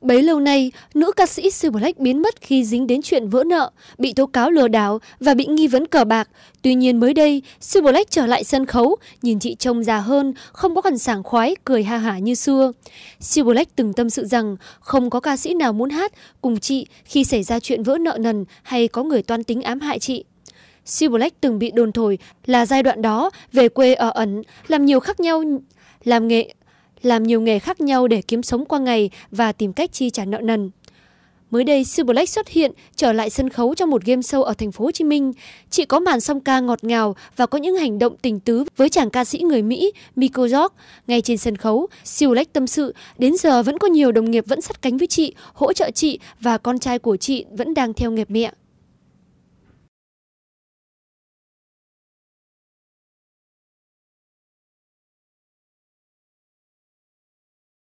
Bấy lâu nay, nữ ca sĩ Sue Black biến mất khi dính đến chuyện vỡ nợ, bị tố cáo lừa đảo và bị nghi vấn cờ bạc. Tuy nhiên mới đây, Sue Black trở lại sân khấu, nhìn chị trông già hơn, không có còn sảng khoái, cười ha hả như xưa. Sue Black từng tâm sự rằng không có ca sĩ nào muốn hát cùng chị khi xảy ra chuyện vỡ nợ nần hay có người toan tính ám hại chị. Sue Black từng bị đồn thổi là giai đoạn đó về quê ở ẩn, làm nhiều khác nhau, làm nghệ làm nhiều nghề khác nhau để kiếm sống qua ngày và tìm cách chi trả nợ nần. Mới đây, Siêu Black xuất hiện trở lại sân khấu trong một game show ở thành phố Hồ Chí Minh. Chị có màn song ca ngọt ngào và có những hành động tình tứ với chàng ca sĩ người Mỹ Miko York. Ngay trên sân khấu, Siêu Black tâm sự đến giờ vẫn có nhiều đồng nghiệp vẫn sát cánh với chị, hỗ trợ chị và con trai của chị vẫn đang theo nghiệp mẹ.